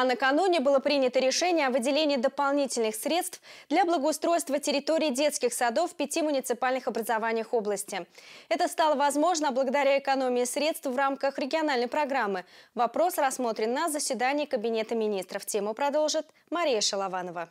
А накануне было принято решение о выделении дополнительных средств для благоустройства территории детских садов в пяти муниципальных образованиях области. Это стало возможно благодаря экономии средств в рамках региональной программы. Вопрос рассмотрен на заседании Кабинета министров. Тему продолжит Мария Шалованова.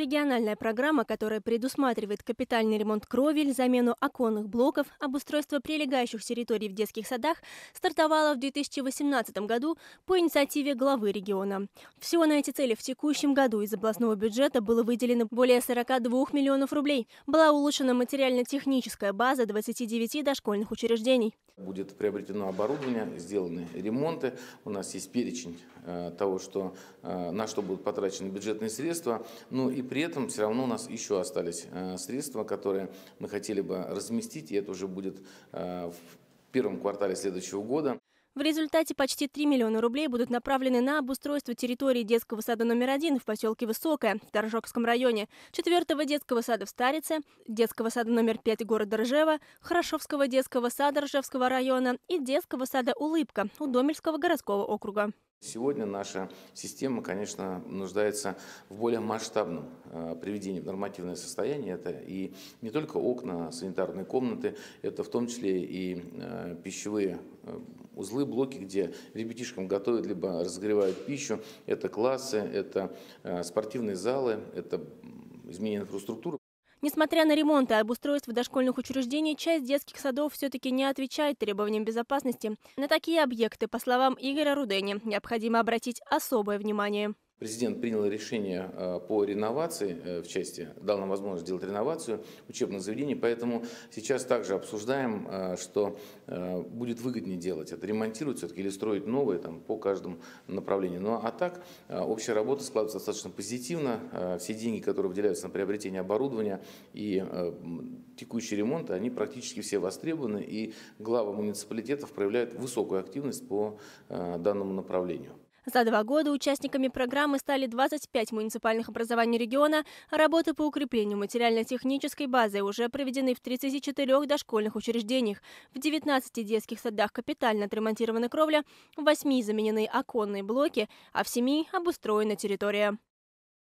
Региональная программа, которая предусматривает капитальный ремонт кровель, замену оконных блоков, обустройство прилегающих территорий в детских садах, стартовала в 2018 году по инициативе главы региона. Всего на эти цели в текущем году из областного бюджета было выделено более 42 миллионов рублей. Была улучшена материально-техническая база 29 дошкольных учреждений. Будет приобретено оборудование, сделаны ремонты. У нас есть перечень э, того, что, э, на что будут потрачены бюджетные средства. Ну и при этом все равно у нас еще остались э, средства, которые мы хотели бы разместить, и это уже будет э, в первом квартале следующего года. В результате почти 3 миллиона рублей будут направлены на обустройство территории детского сада номер один в поселке Высокое в Торжокском районе, четвертого детского сада в Старице, детского сада номер 5 города Ржева, Хорошовского детского сада Ржевского района и детского сада «Улыбка» у Домельского городского округа. Сегодня наша система, конечно, нуждается в более масштабном э, приведении в нормативное состояние. Это и не только окна, санитарные комнаты, это в том числе и э, пищевые э, узлы, блоки, где ребятишкам готовят либо разогревают пищу. Это классы, это спортивные залы, это изменение инфраструктуры. Несмотря на ремонт и обустройство дошкольных учреждений, часть детских садов все-таки не отвечает требованиям безопасности. На такие объекты, по словам Игоря Рудени, необходимо обратить особое внимание. Президент принял решение э, по реновации э, в части, дал нам возможность сделать реновацию учебных заведений, поэтому сейчас также обсуждаем, э, что будет выгоднее делать это, ремонтировать все-таки или строить новые там, по каждому направлению. Ну а так общая работа складывается достаточно позитивно, все деньги, которые выделяются на приобретение оборудования и текущий ремонт, они практически все востребованы, и главы муниципалитетов проявляют высокую активность по данному направлению. За два года участниками программы стали 25 муниципальных образований региона, а работы по укреплению материально-технической базы уже проведены в 34 дошкольных учреждениях, в 19 детских садах капитально отремонтирована кровля, в 8 заменены оконные блоки, а в 7 обустроена территория.